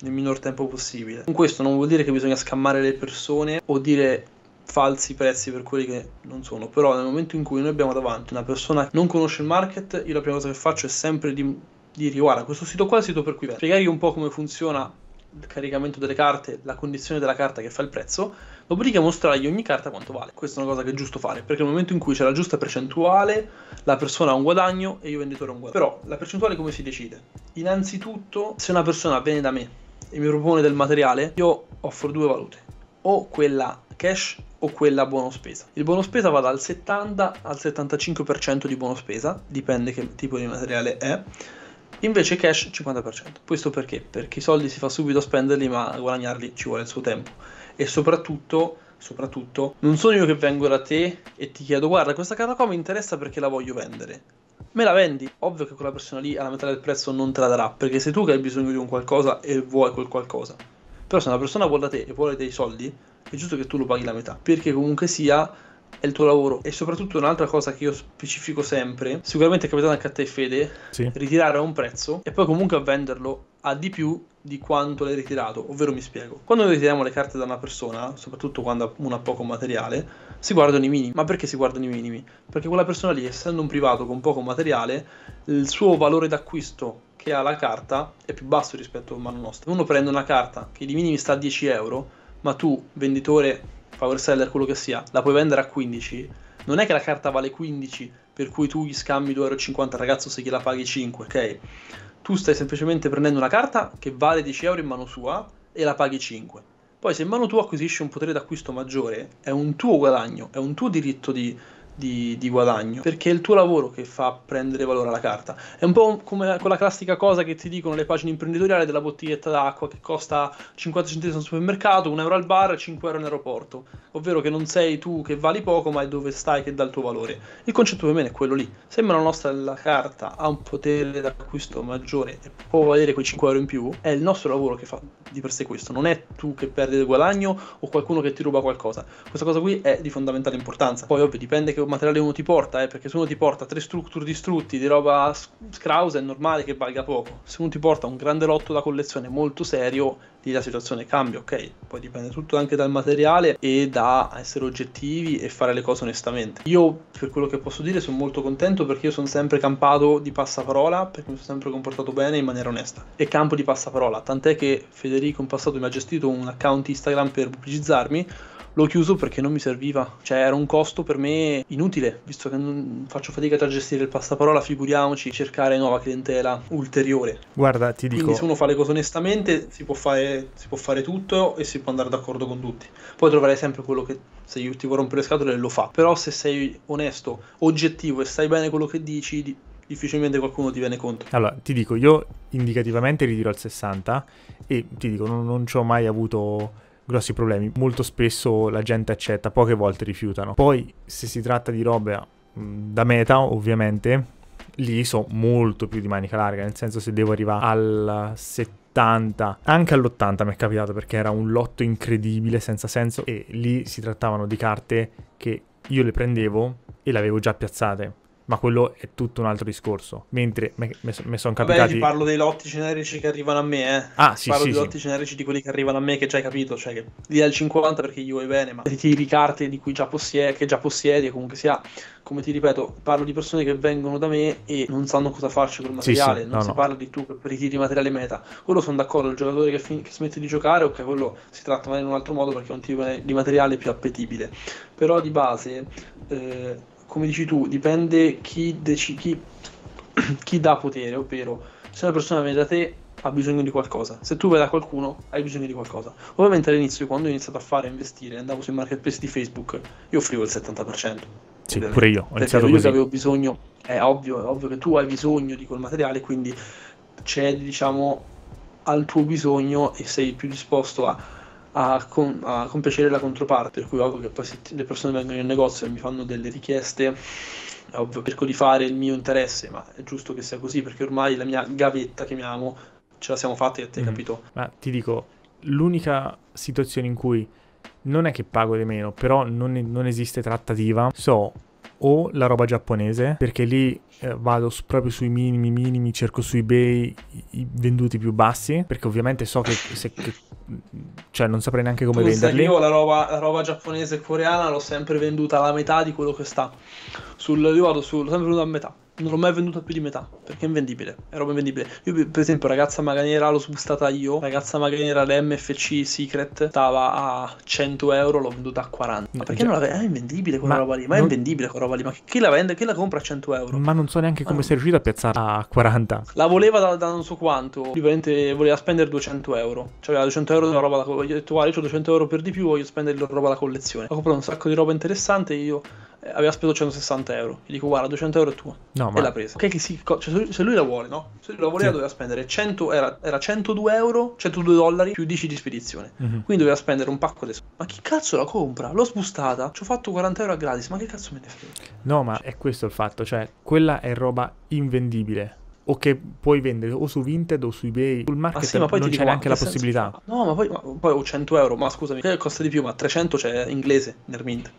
nel minor tempo possibile. Con questo non vuol dire che bisogna scammare le persone o dire falsi prezzi per quelli che non sono. Però nel momento in cui noi abbiamo davanti una persona che non conosce il market, io la prima cosa che faccio è sempre di dirgli guarda questo sito qua è il sito per cui vendi, spiegargli un po' come funziona il caricamento delle carte, la condizione della carta che fa il prezzo, dopodiché mostrargli ogni carta quanto vale. Questa è una cosa che è giusto fare, perché nel momento in cui c'è la giusta percentuale, la persona ha un guadagno e io venditore ho un guadagno. Però la percentuale come si decide? Innanzitutto, se una persona viene da me e mi propone del materiale, io offro due valute, o quella cash o quella buono spesa. Il buono spesa va dal 70 al 75% di buono spesa, dipende che tipo di materiale è Invece cash 50%. Questo perché? Perché i soldi si fa subito a spenderli, ma a guadagnarli ci vuole il suo tempo. E soprattutto soprattutto, non sono io che vengo da te e ti chiedo guarda questa carta qua mi interessa perché la voglio vendere. Me la vendi? Ovvio che quella persona lì alla metà del prezzo non te la darà, perché sei tu che hai bisogno di un qualcosa e vuoi quel qualcosa. Però se una persona vuole da te e vuole dei soldi, è giusto che tu lo paghi la metà, perché comunque sia è il tuo lavoro. E soprattutto un'altra cosa che io specifico sempre, sicuramente è capitato anche a te Fede, sì. ritirare a un prezzo e poi comunque venderlo a di più di quanto l'hai ritirato, ovvero mi spiego. Quando noi ritiriamo le carte da una persona, soprattutto quando uno ha poco materiale, si guardano i minimi. Ma perché si guardano i minimi? Perché quella persona lì, essendo un privato con poco materiale, il suo valore d'acquisto che ha la carta è più basso rispetto a mano nostra. Uno prende una carta che di minimi sta a 10 euro, ma tu, venditore power seller, quello che sia, la puoi vendere a 15, non è che la carta vale 15 per cui tu gli scambi 2,50€ ragazzo se gliela paghi 5, ok? Tu stai semplicemente prendendo una carta che vale 10 euro in mano sua e la paghi 5. Poi se in mano tu acquisisci un potere d'acquisto maggiore, è un tuo guadagno, è un tuo diritto di di, di, guadagno, perché è il tuo lavoro che fa prendere valore alla carta. È un po' come quella classica cosa che ti dicono le pagine imprenditoriali della bottiglietta d'acqua che costa 50 centesimi al supermercato, 1 euro al bar e 5 euro in aeroporto, ovvero che non sei tu che vali poco, ma è dove stai che dà il tuo valore. Il concetto per me è quello lì. Sembra la nostra la carta ha un potere d'acquisto maggiore e può valere quei 5 euro in più, è il nostro lavoro che fa di per sé questo, non è tu che perdi il guadagno o qualcuno che ti ruba qualcosa. Questa cosa qui è di fondamentale importanza. Poi ovvio dipende che materiale uno ti porta, eh, perché se uno ti porta tre structure distrutti di roba scrausa è normale che valga poco. Se uno ti porta un grande lotto da collezione molto serio, lì la situazione cambia, ok? Poi dipende tutto anche dal materiale e da essere oggettivi e fare le cose onestamente. Io, per quello che posso dire, sono molto contento perché io sono sempre campato di passaparola, perché mi sono sempre comportato bene in maniera onesta. E campo di passaparola, tant'è che Federico in passato mi ha gestito un account Instagram per pubblicizzarmi l'ho chiuso perché non mi serviva, cioè era un costo per me inutile, visto che non faccio fatica a gestire il passaparola, figuriamoci cercare nuova clientela ulteriore. Guarda, ti dico... Quindi se uno fa le cose onestamente si può fare, si può fare tutto e si può andare d'accordo con tutti. Poi troverai sempre quello che se io ti vuoi rompere le scatole lo fa, però se sei onesto, oggettivo e sai bene quello che dici, difficilmente qualcuno ti viene conto. Allora, ti dico, io indicativamente ritiro al 60 e ti dico, non, non ci ho mai avuto grossi problemi. Molto spesso la gente accetta, poche volte rifiutano. Poi se si tratta di robe mm, da meta, ovviamente, lì so molto più di manica larga, nel senso se devo arrivare al 70, anche all'80 mi è capitato perché era un lotto incredibile, senza senso, e lì si trattavano di carte che io le prendevo e le avevo già piazzate ma quello è tutto un altro discorso. Mentre mi sono capitati... Beh, parlo dei lotti generici che arrivano a me, eh. Ah, sì, parlo sì, dei sì. lotti generici di quelli che arrivano a me, che già hai capito, cioè che li hai al 50 perché gli vuoi bene, ma ritiri carte di cui già possiedi, che già possiedi e comunque sia... Come ti ripeto, parlo di persone che vengono da me e non sanno cosa farci col materiale, sì, sì. non no, si parla di tu che ritiri materiale meta. Quello sono d'accordo, il giocatore che, fin- che smette di giocare, ok, quello si tratta in un altro modo perché è un tipo di materiale più appetibile. Però di base... Eh, come dici tu, dipende chi, deci- chi, (clears throat) chi dà potere, ovvero se una persona viene da te ha bisogno di qualcosa, se tu vai da qualcuno hai bisogno di qualcosa. Ovviamente all'inizio quando ho iniziato a fare, a investire, andavo sui marketplace di Facebook, io offrivo il 70%. Sì, pure io, ho iniziato io così. avevo bisogno, è ovvio, è ovvio che tu hai bisogno di quel materiale, quindi c'è diciamo al tuo bisogno e sei più disposto a a, con, a compiacere la controparte, per cui ovvio che poi se le persone vengono in negozio e mi fanno delle richieste, ovvio, cerco di fare il mio interesse, ma è giusto che sia così perché ormai la mia gavetta, chiamiamo, ce la siamo fatta e a te, mm. capito? Ma ti dico, l'unica situazione in cui non è che pago di meno, però non, non esiste trattativa, so o la roba giapponese, perché lì eh, vado proprio sui minimi minimi, cerco su eBay i venduti più bassi, perché ovviamente so che, se, che cioè non saprei neanche come venderli. Io la roba, la roba, giapponese e coreana l'ho sempre venduta alla metà di quello che sta. Sul, io vado sul, sempre venduto a metà non l'ho mai venduta più di metà perché è invendibile, è roba invendibile. Io, per esempio, ragazza maga l'ho sbustata io, ragazza maga nera l'MFC Secret stava a 100 euro, l'ho venduta a 40. Ma perché non la vende? Ah, è invendibile quella roba lì, ma non... è invendibile quella roba lì, ma chi la vende? Chi la compra a 100 euro? Ma non so neanche come ah. sei riuscito a piazzarla a 40. La voleva da, da non so quanto, Evidentemente voleva spendere 200 euro, cioè aveva 200 euro della roba da collezione. Io ho detto, guarda, io ho 200 euro per di più, voglio spendere la roba da collezione. Ho comprato un sacco di roba interessante, io aveva speso 160 euro. Gli dico, guarda, 200 euro è tuo. No, ma... E l'ha presa. Ok, sì, cioè, se lui la vuole, no? Se lui la voleva, sì. doveva spendere 100, era, era, 102 euro, 102 dollari più 10 di spedizione. Mm-hmm. Quindi doveva spendere un pacco adesso. Ma chi cazzo la compra? L'ho spostata, ci ho fatto 40 euro a gratis, ma che cazzo me ne frega? No, ma è questo il fatto, cioè, quella è roba invendibile o che puoi vendere o su Vinted o su eBay. Sul market ah, sì, ma poi non c'è neanche la possibilità. No, ma poi, ma poi, ho 100 euro, ma scusami, che costa di più? Ma 300 c'è cioè, inglese nel Mint.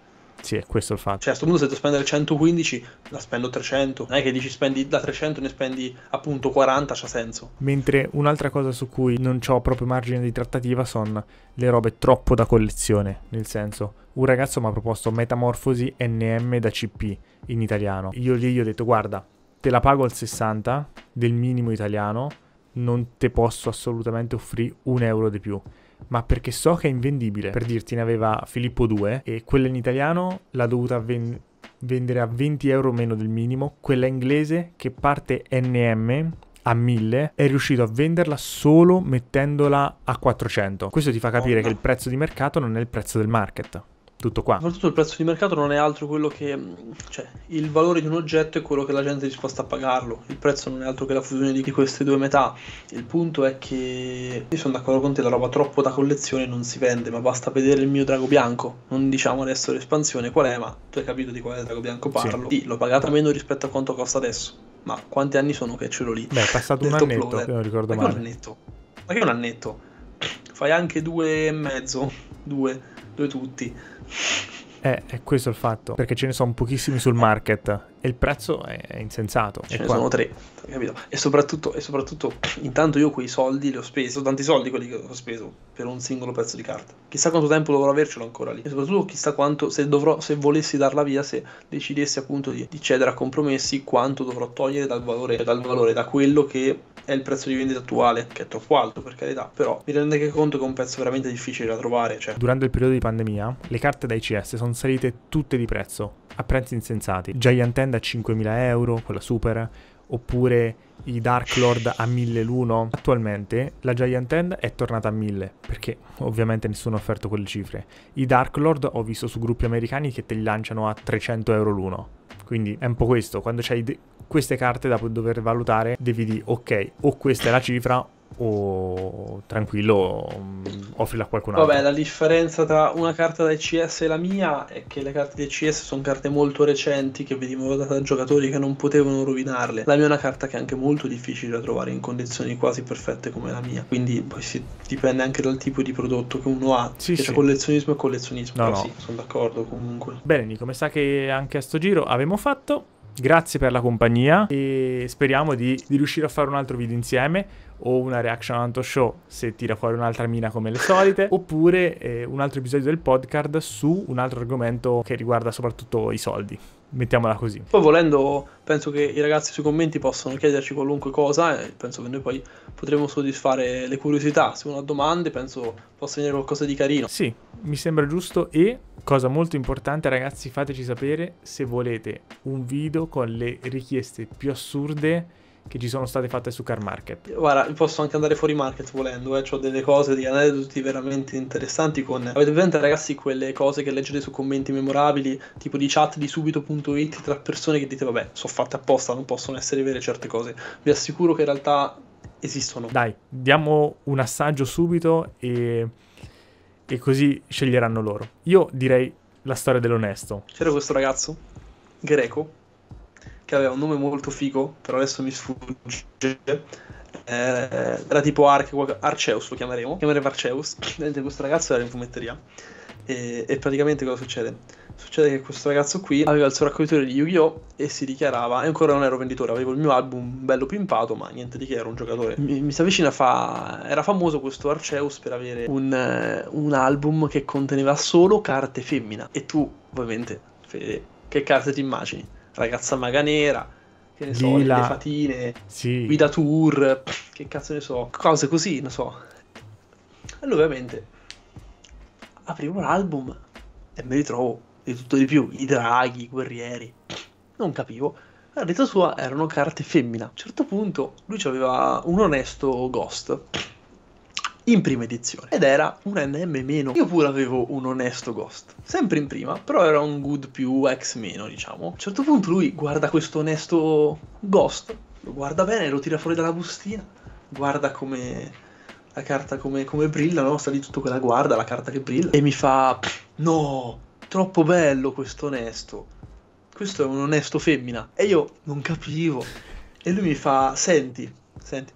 Sì, è questo il fatto. Cioè, a questo punto se devo spendere 115, la spendo 300. Non è che dici spendi da 300 ne spendi appunto 40, c'ha senso. Mentre un'altra cosa su cui non ho proprio margine di trattativa sono le robe troppo da collezione, nel senso un ragazzo mi ha proposto Metamorfosi NM da CP in italiano. Io lì gli ho detto "Guarda, te la pago al 60 del minimo italiano, non te posso assolutamente offrire un euro di più ma perché so che è invendibile. Per dirti, ne aveva Filippo 2 e quella in italiano l'ha dovuta ven vendere a 20 euro meno del minimo, quella inglese che parte NM a 1000 è riuscito a venderla solo mettendola a 400. Questo ti fa capire oh, no. che il prezzo di mercato non è il prezzo del market tutto qua. Soprattutto il prezzo di mercato non è altro quello che. cioè, il valore di un oggetto è quello che la gente è disposta a pagarlo. Il prezzo non è altro che la fusione di queste due metà. Il punto è che. Io sono d'accordo con te, la roba troppo da collezione non si vende, ma basta vedere il mio drago bianco. Non diciamo adesso l'espansione qual è, ma tu hai capito di quale drago bianco parlo. Sì, sì l'ho pagata meno rispetto a quanto costa adesso. Ma quanti anni sono che ce l'ho lì? Beh, è passato un annetto, upload. non ricordo ma male. Un annetto. Ma che un annetto? Fai anche due e mezzo, due, due tutti eh, è questo il fatto, perché ce ne sono pochissimi sul market e il prezzo è insensato. Ce ne qua... sono tre, capito? E soprattutto, e soprattutto, (clears throat) intanto io quei soldi li ho spesi, sono tanti soldi quelli che ho speso per un singolo pezzo di carta. Chissà quanto tempo dovrò avercelo ancora lì. E soprattutto chissà quanto, se, dovrò, se volessi darla via, se decidessi appunto di, di cedere a compromessi, quanto dovrò togliere dal valore, dal valore, da quello che è il prezzo di vendita attuale, che è troppo alto per carità, però mi rende conto che è un pezzo veramente difficile da trovare. Cioè. Durante il periodo di pandemia, le carte da ICS sono salite tutte di prezzo, a prezzi insensati. Giant End a 5.000 euro, quella super, oppure i Dark Lord a 1000 l'uno? attualmente la Giant End è tornata a 1000, perché ovviamente nessuno ha offerto quelle cifre. I Dark Lord ho visto su gruppi americani che te li lanciano a 300 euro l'uno. Quindi è un po' questo, quando c'hai queste carte da dover valutare, devi dire ok, o questa è la cifra o tranquillo mm, offrila a qualcun altro. Vabbè, la differenza tra una carta da ECS e la mia è che le carte di ECS sono carte molto recenti che venivano date da giocatori che non potevano rovinarle. La mia è una carta che è anche molto difficile da trovare in condizioni quasi perfette come la mia. Quindi poi si dipende anche dal tipo di prodotto che uno ha. Sì, sì. C'è collezionismo e collezionismo. No, no. sì, sono d'accordo comunque. Bene, Nico, mi sa che anche a sto giro abbiamo fatto. Grazie per la compagnia e speriamo di, di riuscire a fare un altro video insieme o una reaction Anto Show se tira fuori un'altra mina come le solite, (laughs) oppure eh, un altro episodio del podcast su un altro argomento che riguarda soprattutto i soldi mettiamola così. Poi volendo, penso che i ragazzi sui commenti possono chiederci qualunque cosa e eh, penso che noi poi potremo soddisfare le curiosità, se uno ha domande penso possa venire qualcosa di carino. Sì, mi sembra giusto e cosa molto importante ragazzi fateci sapere se volete un video con le richieste più assurde che ci sono state fatte su Car Market. Guarda, posso anche andare fuori market volendo, eh. ho delle cose, di aneddoti veramente interessanti con... Avete presente ragazzi quelle cose che leggete su commenti memorabili, tipo di chat di subito.it tra persone che dite vabbè, sono fatte apposta, non possono essere vere certe cose. Vi assicuro che in realtà esistono. Dai, diamo un assaggio subito e, e così sceglieranno loro. Io direi la storia dell'onesto. C'era questo ragazzo greco che aveva un nome molto figo, però adesso mi sfugge. Eh, era tipo Arche, Arceus, lo chiameremo. Chiameremo Arceus. (laughs) questo ragazzo era in fumetteria. E, e, praticamente cosa succede? Succede che questo ragazzo qui aveva il suo raccoglitore di Yu-Gi-Oh! e si dichiarava, e ancora non ero venditore, avevo il mio album bello pimpato, ma niente di che, ero un giocatore. Mi, mi si avvicina, fa, era famoso questo Arceus per avere un, eh, un album che conteneva solo carte femmina. E tu, ovviamente, Fede, che carte ti immagini? ragazza maga nera, che ne so, Lila. le fatine, sì. guida tour, che cazzo ne so, cose così, non so. Allora ovviamente aprivo l'album e mi ritrovo di tutto di più, i draghi, i guerrieri, non capivo. La resa sua erano carte femmina. A un certo punto lui aveva un onesto ghost in prima edizione ed era un NM meno. Io pure avevo un onesto Ghost, sempre in prima, però era un good più X meno, diciamo. A un certo punto lui guarda questo onesto Ghost, lo guarda bene, lo tira fuori dalla bustina, guarda come la carta come, come brilla, no? Sta lì tutto quella guarda, la carta che brilla, e mi fa "No, troppo bello questo onesto. Questo è un onesto femmina". E io non capivo. E lui mi fa "Senti, senti,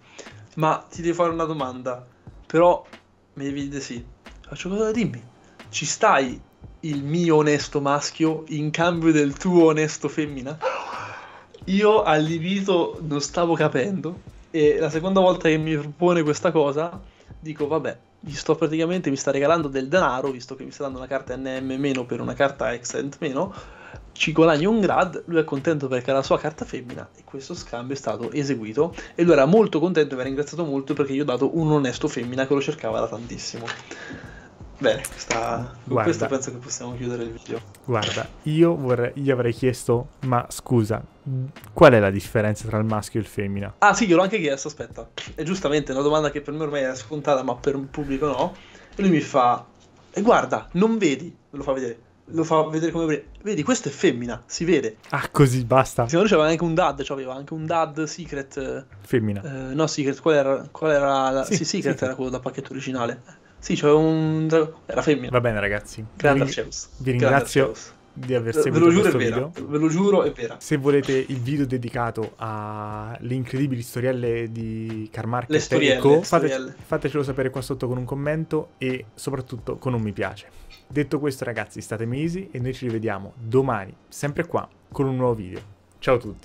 ma ti devo fare una domanda però mi vide sì. Faccio cosa dimmi? Ci stai il mio onesto maschio in cambio del tuo onesto femmina? Io allibito non stavo capendo e la seconda volta che mi propone questa cosa dico vabbè, gli sto praticamente mi sta regalando del denaro visto che mi sta dando una carta NM per una carta Accent meno ci guadagna un grad, lui è contento perché ha la sua carta femmina e questo scambio è stato eseguito e lui era molto contento e mi ha ringraziato molto perché gli ho dato un onesto femmina che lo cercava da tantissimo. Bene, sta... con questo penso che possiamo chiudere il video. Guarda, io vorrei, gli avrei chiesto, ma scusa, qual è la differenza tra il maschio e il femmina? Ah sì, gliel'ho anche chiesto, aspetta. È giustamente una domanda che per me ormai era scontata, ma per un pubblico no. E lui mi fa, e guarda, non vedi, me lo fa vedere lo fa vedere come vedi questa è femmina si vede ah così basta se no c'aveva anche un dad cioè aveva anche un dad secret femmina eh, no secret qual era, qual era la... sì, sì, secret sì. era quello da pacchetto originale sì c'aveva un era femmina va bene ragazzi grande vi, vi ringrazio di aver seguito questo video. Ve lo giuro, è vera. Se volete il video dedicato alle incredibili storielle di Carmark e Eco, fatecelo sapere qua sotto con un commento e soprattutto con un mi piace. Detto questo ragazzi, state mesi e noi ci rivediamo domani, sempre qua, con un nuovo video. Ciao a tutti!